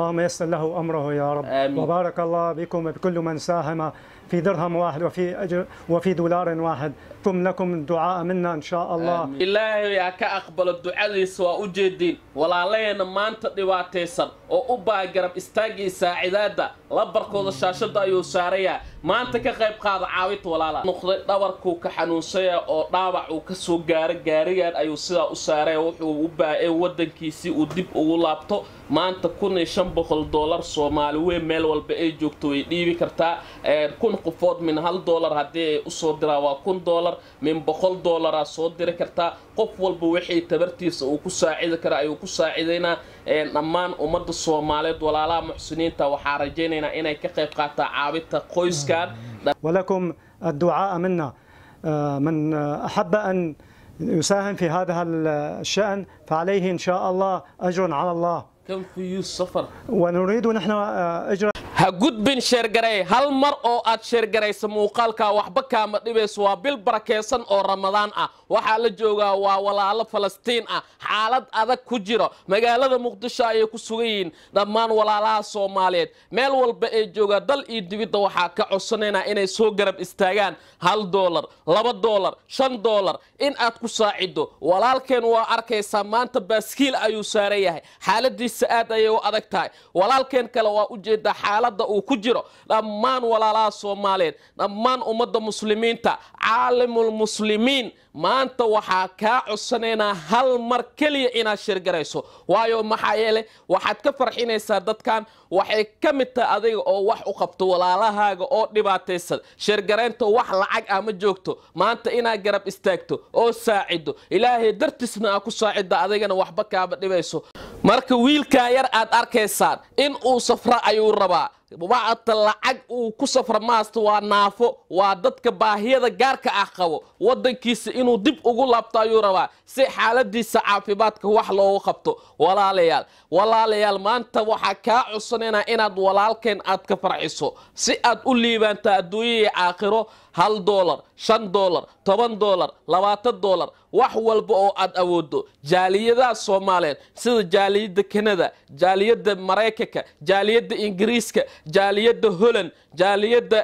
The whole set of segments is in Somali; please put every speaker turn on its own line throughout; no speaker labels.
اللهم يسر له امره يا رب آمين. وبارك الله بكم وبكل من ساهم في درهم واحد وفي اجر وفي دولار واحد كم لكم الدعاء منا ان شاء الله آمين.
الله يا كاقبل الدعاء ليس واجدين ولا لين ما انت ديواتيسن او با غرب استاغي ساعدادا لا بركود شاشده ايو ساريا ما انت كقيب قاد عاويت ولالا نقدي دبركو كحنونسيا او داوع او كسو غار غاريان ايو سدا u saaray wuxuu u baahay wadankiisi uu dib ugu laabto maanta 19 shan boqol doolar soomaali weyn meel walba ay joogto way dhiibi kartaa kun qofood min hal doolar haddii ay usoo diraa waa kun doolar min boqol doolaraa soo diri kartaa qof walba waxay tabartiisa uu ku saacidi kara ayuu ku saacidaynaa dhammaan ummadda soomaaliyeed walaalaha muxsiniinta waxaa rajaynaynaa inay ka qayb qaataa caawinta qoyskan ولكم
الدعاء منا من أحب أن يساهم في هذا الشأن فعليه إن شاء الله أجر على الله
كم في السفر
ونريد نحن آه،
اجراء ha gudbin sheergarey hal mar oo aad sheergaraysa muuqaalka waxba kaama dhibayso waa bil barakeysan oo ramadaan ah waxaa la joogaa waa walaalo falastiin ah xaalad adag ku jiro magaalada muqdisho ayay ku sugan yihiin dhammaan walaalaha soomaaliyeed meel walba ee joogaa dal iyo dibidda waxaa ka codsanayna inay soo garab istaagaan hal doolar laba doolar shan doolar in aad ku saaciddo walaalkeen waa arkaysaa maanta baaskiil ayuu saaran yahay xaaladiisa aad ayay u adag tahay walaalkeen kale waa ujeedaa xaalad xaaladda uu ku jiro dhammaan walaalaha soomaaliyeed dhammaan ummadda muslimiinta caalimulmuslimiin maanta waxaa kaa codsanaynaa hal mar keliya inaad shirgarayso waayo maxaa yeele waxaad ka farxinaysaa dadkan waxay ka mid tahay adiga oo wax u qabto walaalahaaga oo dhibaataysan shirgaraynta wax lacag ah ma joogto maanta inaad garab istaagto oo saacido ilaahay dartiisna aa ku saacidda adigana waxba kaaba dhibayso marka wiilkaa yar aad arkaysaan in uu safra ayuu rabaa bacadta lacag uu ku safra maasto waa naafo waa dadka baahiyada gaarka ah qabo wadankiisa inuu dib ugu laabto ayuu rabaa si xaaladiisa caafimaadka wax loogu qabto walaalayaal walaalayaal maanta waxaa kaa codsanayna inaad walaalkeen aad ka farxiso si aad u liibaanto adduunya iyo caakhiro hal doolar shan doolar toban doolar labaatan doolar wax walba oo aad awooddo jaaliyadaha soomaaliyeed sida jaaliyadda kanada jaaliyadda maraykanka jaaliyadda ingiriiska jaaliyadda holland jaaliyadda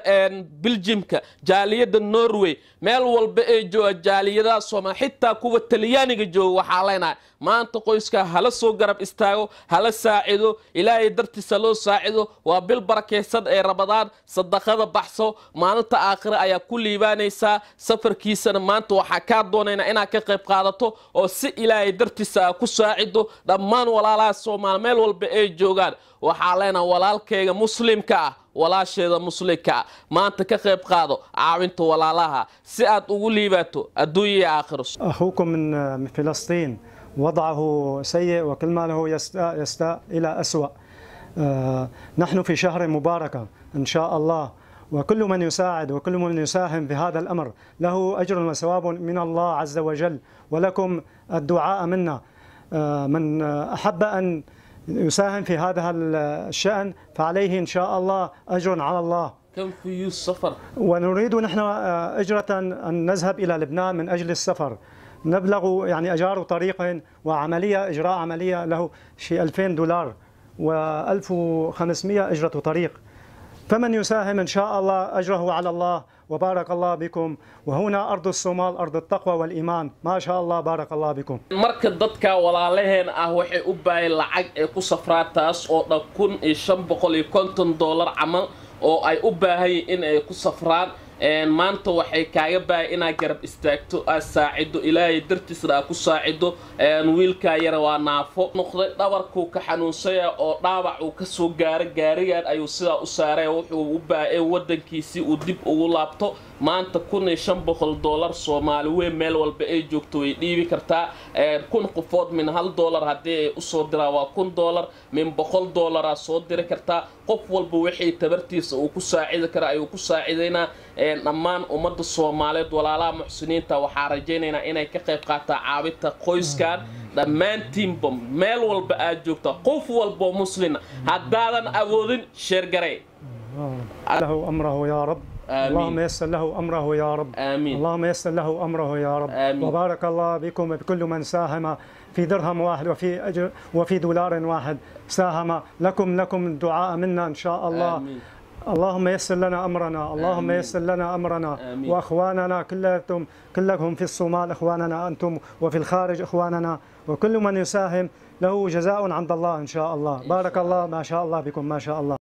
biljimka jaaliyadda norway meel walba ee jooga jaaliyadaha sooma xitaa kuwa talyaaniga jooga waxaa leenahay maanta qoyska hala soo garab istaago hala saacido ilaahay dartiisa loo saacido waa bil barakeysan ee rabadaan sadaqada baxso maalinta aakhire ayaa ku liibaanaysaa safarkiisana maanta waxaa kaa doonaynaa inaad ka qayb qaadato oo si ilaahay dartiisa aa ah ku saacido dhammaan walaalaha soomaal meel walba ay joogaan waxaa leenaha walaalkayga muslimka ah walaasheeda muslinka maanta ka qayb qaado caawinta walaalaha si aad ugu liibaato adduunya iyo aakhiro
أخوكم من فلسطين وضعه سيء وكل ما له يستاء يستاء إلى أسوأ نحن في شهر مبارك إن شاء الله وكل من يساعد وكل من يساهم في هذا الأمر له أجر وثواب من الله عز وجل ولكم الدعاء منا من أحب أن يساهم في هذا الشأن فعليه إن شاء الله أجر على الله
كم في السفر؟
ونريد نحن آه، أجرة أن نذهب إلى لبنان من أجل السفر نبلغ يعني أجار طريق وعملية إجراء عملية له شيء 2000 دولار و1500 أجرة طريق فمن يساهم إن شاء الله أجره على الله وبارك الله بكم وهنا أرض الصومال أرض التقوى والإيمان ما شاء الله بارك الله بكم
مرك ددكا ولا لهن أه وحي أباي لعق إكو سفرات تاس أو نكون إشان بقول يكونتن دولار عمل أو أي أباي إن إكو سفرات maanta waxay kaaga baahay inaad garab istaagto aad saacido ilaahay dartiisna aad ku saacido wiilkaa yara waa naafo noqday dhabarkuu ka xanuunsaya oo dhaabac uu kasoo gaaro gaarigaan ayuu sidaa u saaray wuxuu u baae wadankiisii uu dib ugu laabto maanta kun iyo shan boqol doolar soomaali weyn meel walba ay joogto way dhiibi kartaa kun qofood min hal doolar haddii ay usoo diraa waa kun doolar min boqol doolaraad soo diri kartaa qof walba wixii tabartiisa uu ku saacidi kara ayuu ku saacidaynaa نمان أمد الصومالي دولالا محسنين تا وحارجينينا إناي كاقيب قاتا عابتا قويسكار دمان تيم بوم ميل والبا أجوكتا قوف والبا مسلين هاد دادان أبوذن شرقري
له أمره يا رب اللهم يسر له أمره يا رب آمين اللهم يسر له أمره يا رب آمين وبارك الله بكم وبكل من ساهم في درهم واحد وفي أجر وفي دولار واحد ساهم لكم لكم الدعاء منا إن شاء الله آمين اللهم يسر لنا امرنا اللهم آمين. يسر لنا امرنا آمين. واخواننا كلهم كلهم في الصومال اخواننا انتم وفي الخارج اخواننا وكل من يساهم له جزاء عند الله ان شاء الله إن شاء بارك الله. الله ما شاء الله بكم ما شاء الله